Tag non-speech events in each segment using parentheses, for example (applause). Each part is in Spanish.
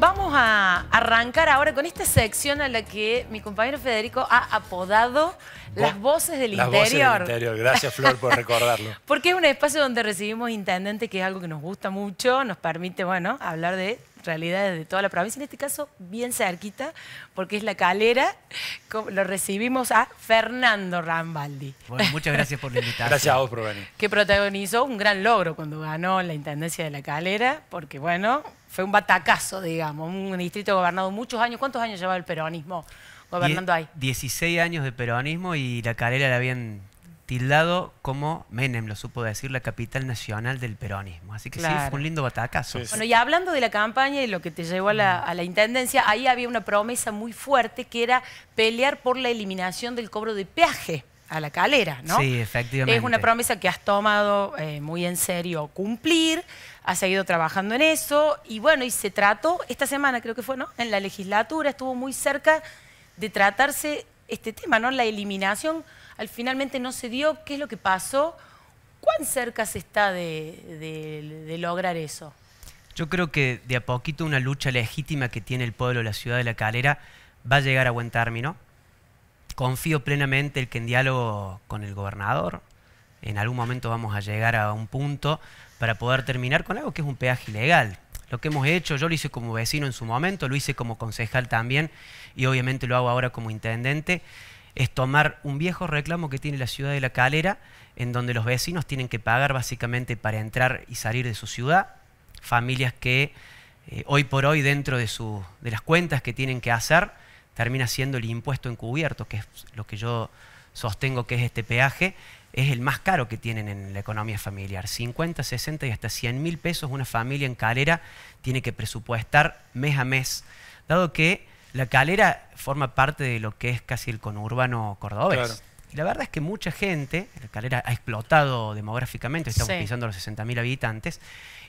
Vamos a arrancar ahora con esta sección a la que mi compañero Federico ha apodado las voces del las interior. Voces del interior. Gracias, Flor, por (laughs) recordarlo. Porque es un espacio donde recibimos intendentes, que es algo que nos gusta mucho, nos permite, bueno, hablar de realidades de toda la provincia, en este caso bien cerquita, porque es la calera, lo recibimos a Fernando Rambaldi. Bueno, muchas gracias por la (laughs) invitación. gracias a vos Proveni. Que protagonizó un gran logro cuando ganó la Intendencia de la Calera, porque bueno, fue un batacazo, digamos, un distrito gobernado muchos años. ¿Cuántos años llevaba el peronismo gobernando ahí? 16 años de peronismo y la calera la habían tildado como Menem, lo supo decir, la capital nacional del peronismo. Así que sí, fue un lindo batacazo. Bueno, y hablando de la campaña y lo que te llevó mm. a la, intendencia, ahí había una promesa muy fuerte que era pelear por la eliminación del cobro de peaje a la calera, ¿no? Sí, efectivamente. Es una promesa que has tomado eh, muy en serio cumplir, has seguido trabajando en eso, y bueno, y se trató, esta semana creo que fue, ¿no? En la legislatura estuvo muy cerca de tratarse este tema, ¿no? La eliminación al finalmente no se dio. ¿Qué es lo que pasó? ¿Cuán cerca se está de, lograr eso? Yo creo que de a poquito una lucha legítima que tiene el pueblo, de la ciudad de La Calera, va a llegar a buen término. Confío plenamente en que en diálogo con el gobernador, en algún momento vamos a llegar a un punto para poder terminar con algo que es un peaje ilegal. Lo que hemos hecho, yo lo hice como vecino en su momento, lo hice como concejal también y obviamente lo hago ahora como intendente es tomar un viejo reclamo que tiene la ciudad de La Calera, en donde los vecinos tienen que pagar básicamente para entrar y salir de su ciudad, familias que eh, hoy por hoy dentro de, de las cuentas que tienen que hacer, termina siendo el impuesto encubierto, que es lo que yo sostengo que es este peaje, es el más caro que tienen en la economía familiar. 50, 60 y hasta 100 mil pesos una familia en Calera tiene que presupuestar mes a mes, dado que la calera forma parte de lo que es casi el conurbano cordobés. Y la verdad es que mucha gente, la calera ha explotado demográficamente, estamos pensando pisando los 60.000 habitantes,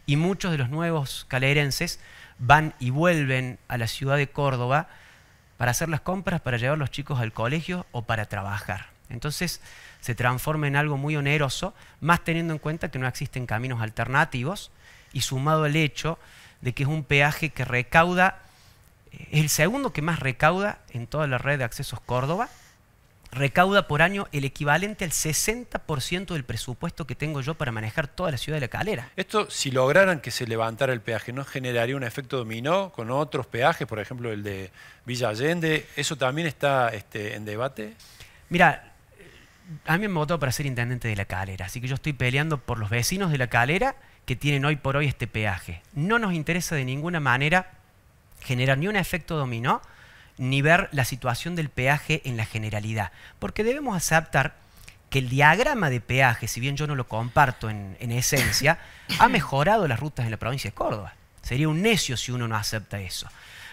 y muchos de los nuevos calerenses van y vuelven a la ciudad de Córdoba para hacer las compras, para llevar a los chicos al colegio o para trabajar. Entonces se transforma en algo muy oneroso, más teniendo en cuenta que no existen caminos alternativos y sumado al hecho de que es un peaje que recauda el segundo que más recauda en toda la red de accesos Córdoba. Recauda por año el equivalente al 60% del presupuesto que tengo yo para manejar toda la ciudad de la calera. Esto, si lograran que se levantara el peaje, ¿no generaría un efecto dominó con otros peajes, por ejemplo el de Villa Allende? ¿Eso también está este, en debate? Mira, a mí me votó para ser intendente de la calera, así que yo estoy peleando por los vecinos de la calera que tienen hoy por hoy este peaje. No nos interesa de ninguna manera generar ni un efecto dominó, ni ver la situación del peaje en la generalidad. Porque debemos aceptar que el diagrama de peaje, si bien yo no lo comparto en, esencia, ha mejorado las rutas en la provincia de Córdoba. Sería un necio si uno no acepta eso.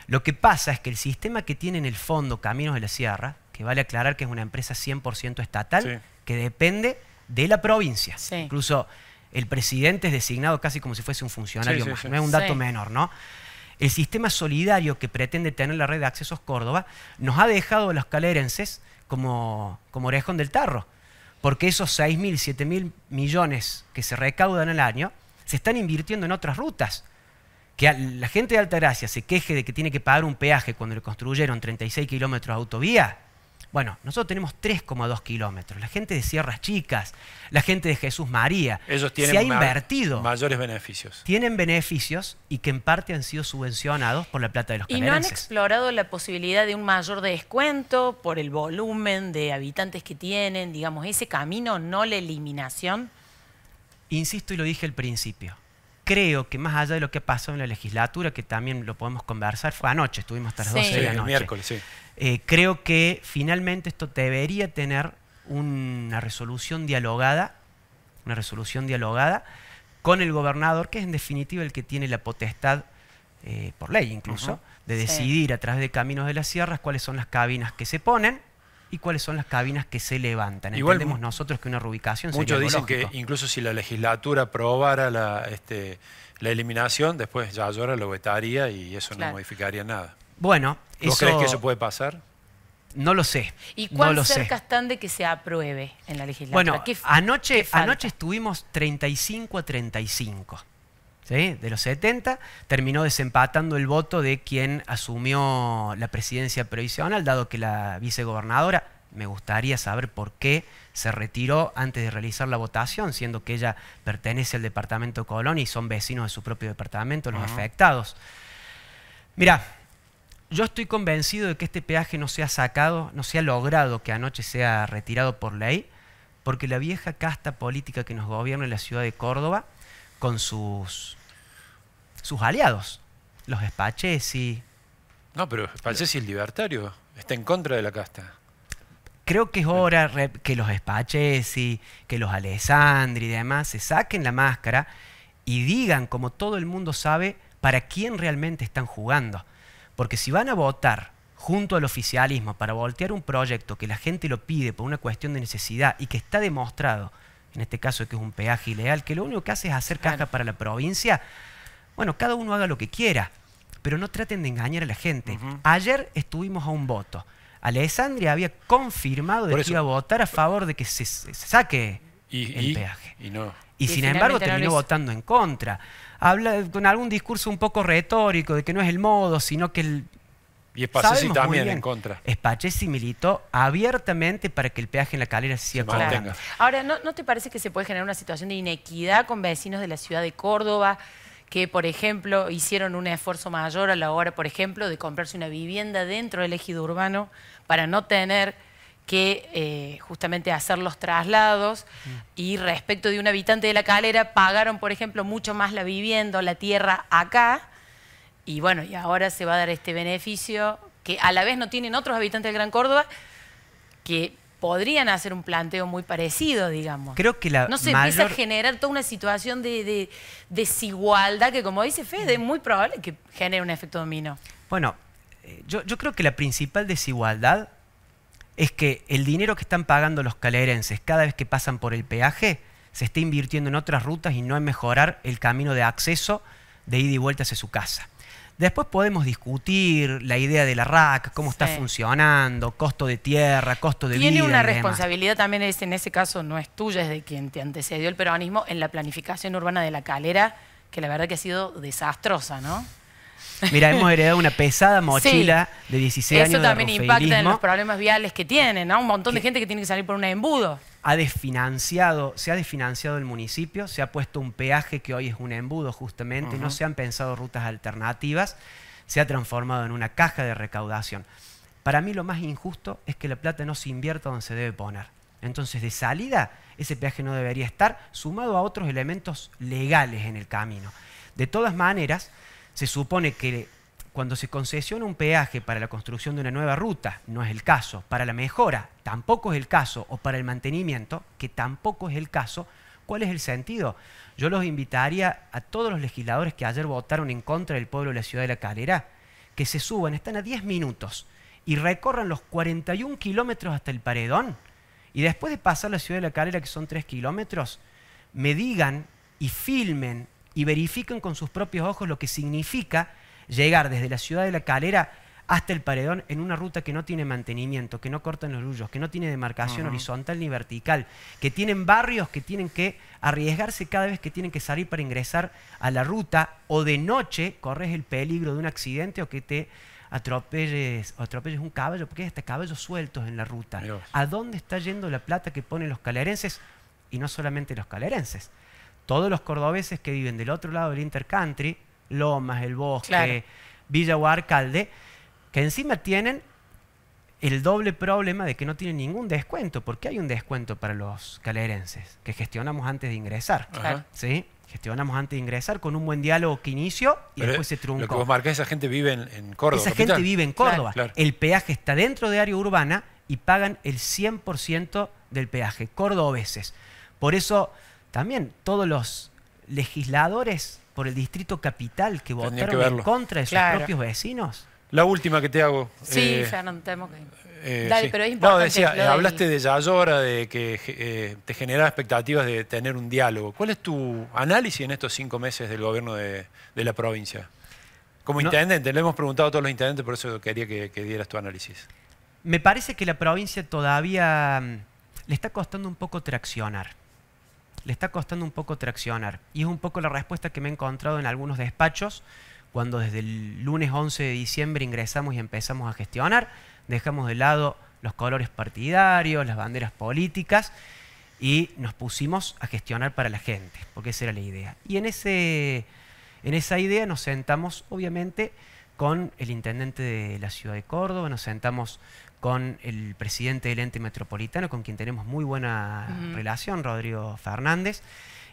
Lo que pasa es que el sistema que tiene en el fondo Caminos de la Sierra, que vale aclarar que es una empresa 100% estatal, que depende de la provincia. Incluso el presidente es designado casi como si fuese un funcionario más. No es un dato menor, ¿no? El sistema solidario que pretende tener la red de accesos Córdoba nos ha dejado a los calerenses como, como orejón del tarro, porque esos 6.000, 7.000 millones que se recaudan al año se están invirtiendo en otras rutas. Que la gente de Altagracia se queje de que tiene que pagar un peaje cuando le construyeron 36 kilómetros de autovía, bueno, nosotros tenemos 3,2 kilómetros. La gente de Sierras Chicas, la gente de Jesús María, Ellos tienen ha invertido. Mayores beneficios. Tienen beneficios y que en parte han sido subvencionados por la plata de los ¿Y no han explorado la posibilidad de un mayor descuento por el volumen de habitantes que tienen? Digamos, ese camino, no la eliminación. Insisto y lo dije al principio creo que más allá de lo que ha pasado en la legislatura, que también lo podemos conversar, fue anoche, estuvimos hasta las 12 de la noche. miércoles, eh, creo que finalmente esto debería tener una resolución dialogada, una resolución dialogada con el gobernador, que es en definitiva el que tiene la potestad, eh, por ley incluso, de decidir a través de caminos de las sierras cuáles son las cabinas que se ponen y cuáles son las cabinas que se levantan. Igual, Entendemos nosotros que una reubicación Muchos dicen que incluso si la legislatura aprobara la, este, la eliminación, después ya llora lo vetaría y eso no modificaría nada. Bueno, crees que eso puede pasar? No lo sé. ¿Y cuán cerca están de que se apruebe en la legislatura? Bueno, anoche, anoche estuvimos 35 a 35 de los 70, terminó desempatando el voto de quien asumió la presidencia provisional, dado que la vicegobernadora, me gustaría saber por qué se retiró antes de realizar la votación, siendo que ella pertenece al departamento Colón y son vecinos de su propio departamento, los afectados. mira yo estoy convencido de que este peaje no se ha sacado, no se ha logrado que anoche sea retirado por ley, porque la vieja casta política que nos gobierna en la ciudad de Córdoba, con sus sus aliados, los Spachesi. No, pero Spachesi el libertario, está en contra de la casta. Creo que es hora que los Spachesi, que los Alessandri y demás se saquen la máscara y digan, como todo el mundo sabe, para quién realmente están jugando. Porque si van a votar junto al oficialismo para voltear un proyecto que la gente lo pide por una cuestión de necesidad y que está demostrado, en este caso que es un peaje ilegal, que lo único que hace es hacer caja para la provincia, bueno, cada uno haga lo que quiera, pero no traten de engañar a la gente. Ayer estuvimos a un voto. Alessandria había confirmado que iba a votar a favor de que se, saque el peaje. Y, no. y sin embargo terminó votando en contra. Habla con algún discurso un poco retórico de que no es el modo, sino que el... Y Espachesi también en contra. Espachesi militó abiertamente para que el peaje en la calera se mantenga. Ahora, ¿no te parece que se puede generar una situación de inequidad con vecinos de la ciudad de Córdoba? que, por ejemplo, hicieron un esfuerzo mayor a la hora, por ejemplo, de comprarse una vivienda dentro del ejido urbano para no tener que eh, justamente hacer los traslados y respecto de un habitante de la calera pagaron, por ejemplo, mucho más la vivienda o la tierra acá y bueno, y ahora se va a dar este beneficio que a la vez no tienen otros habitantes del Gran Córdoba que podrían hacer un planteo muy parecido, digamos. Creo que la. No se empieza a generar toda una situación de, desigualdad que, como dice Fede, es muy probable que genere un efecto dominó. Bueno, eh, yo, creo que la principal desigualdad es que el dinero que están pagando los calerenses cada vez que pasan por el peaje se está invirtiendo en otras rutas y no en mejorar el camino de acceso de ida y vuelta hacia su casa. Después podemos discutir la idea de la RAC, cómo está funcionando, costo de tierra, costo de Tiene vida. Tiene una responsabilidad también, en ese caso no es tuya, es de quien te antecedió el peronismo en la planificación urbana de la calera, que la verdad que ha sido desastrosa, ¿no? Mira, hemos heredado una pesada (laughs) mochila de 16 años. años. Eso también impacta en los problemas viales que tienen, ¿no? Un montón de gente que tiene que salir por un embudo se ha desfinanciado el municipio, se ha puesto un peaje que hoy es un embudo justamente, no se han pensado rutas alternativas, se ha transformado en una caja de recaudación. Para mí lo más injusto es que la plata no se invierta donde se debe poner. Entonces, de salida, ese peaje no debería estar sumado a otros elementos legales en el camino. De todas maneras, se supone que cuando se concesiona un peaje para la construcción de una nueva ruta, no es el caso, para la mejora, tampoco es el caso, o para el mantenimiento, que tampoco es el caso, ¿cuál es el sentido? Yo los invitaría a todos los legisladores que ayer votaron en contra del pueblo de la ciudad de La Calera, que se suban, están a 10 minutos, y recorran los 41 kilómetros hasta el paredón, y después de pasar la ciudad de La Calera, que son 3 kilómetros, me digan y filmen y verifiquen con sus propios ojos lo que significa llegar desde la ciudad de La Calera hasta el paredón en una ruta que no tiene mantenimiento, que no cortan los lullos, que no tiene demarcación horizontal ni vertical, que tienen barrios que tienen que arriesgarse cada vez que tienen que salir para ingresar a la ruta o de noche corres el peligro de un accidente o que te atropelles, atropelles un caballo, porque hay hasta caballos sueltos en la ruta. ¿A dónde está yendo la plata que ponen los calerenses? Y no solamente los calerenses, todos los cordobeses que viven del otro lado del intercountry, Lomas, El Bosque, Villa o Alcalde, que encima tienen el doble problema de que no tienen ningún descuento, porque hay un descuento para los calerenses, que gestionamos antes de ingresar. ¿sí? Gestionamos antes de ingresar con un buen diálogo que inició y después se truncó. Lo que vos esa gente vive en, Córdoba. Esa gente vive en Córdoba. El peaje está dentro de área urbana y pagan el 100% del peaje, cordobeses. Por eso también todos los legisladores por el distrito capital que votaron en contra de sus propios vecinos? La última que te hago. Sí, eh, ya no tengo que... Eh, Dale, pero es importante. No, decía, hablaste de Yayora, de que eh, te genera expectativas de tener un diálogo. ¿Cuál es tu análisis en estos cinco meses del gobierno de, la provincia? Como intendente, le hemos preguntado a todos los intendentes, por eso quería que, que dieras tu análisis. Me parece que la provincia todavía mm, le está costando un poco traccionar le está costando un poco traccionar. Y es un poco la respuesta que me he encontrado en algunos despachos, cuando desde el lunes 11 de diciembre ingresamos y empezamos a gestionar, dejamos de lado los colores partidarios, las banderas políticas, y nos pusimos a gestionar para la gente, porque esa era la idea. Y en, ese, en esa idea nos sentamos, obviamente, con el intendente de la ciudad de Córdoba, nos sentamos con el presidente del ente metropolitano, con quien tenemos muy buena relación, Rodrigo Fernández,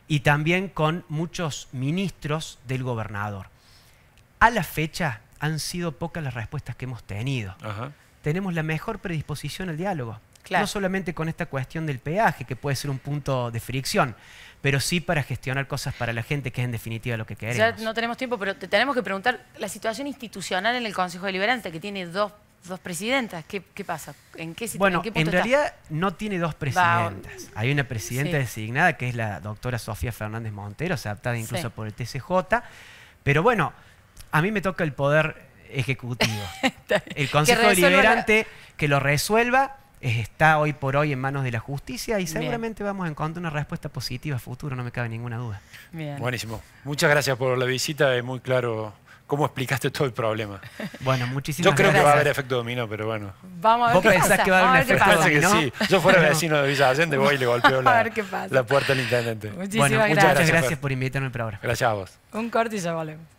y también con muchos ministros del gobernador. A la fecha han sido pocas las respuestas que hemos tenido. Tenemos la mejor predisposición al diálogo. No solamente con esta cuestión del peaje, que puede ser un punto de fricción, pero sí para gestionar cosas para la gente, que es en definitiva lo que queremos. Ya no tenemos tiempo, pero te tenemos que preguntar la situación institucional en el Consejo Deliberante, que tiene dos dos presidentas. ¿Qué, pasa? ¿En qué Bueno, en, en realidad no tiene dos presidentas. Hay una presidenta designada que es la doctora Sofía Fernández Montero, adaptada incluso por el TCJ. Pero bueno, a mí me toca el poder ejecutivo. (laughs) el Consejo Deliberante que lo resuelva está hoy por hoy en manos de la justicia y seguramente vamos a encontrar una respuesta positiva a futuro, no me cabe ninguna duda. Buenísimo. Muchas gracias por la visita, es muy claro cómo explicaste todo el problema. (laughs) Bueno, muchísimas gracias. Yo creo que va a haber efecto dominó, pero bueno. Vamos a ver qué pasa? que va a haber un efecto dominó? que sí. Yo fuera (laughs) vecino de Villa Allende, voy y le golpeo (laughs) la, puerta al intendente. Muchísimas gracias. Muchas gracias por invitarme al programa. Gracias a vos. Un corte y ya volvemos.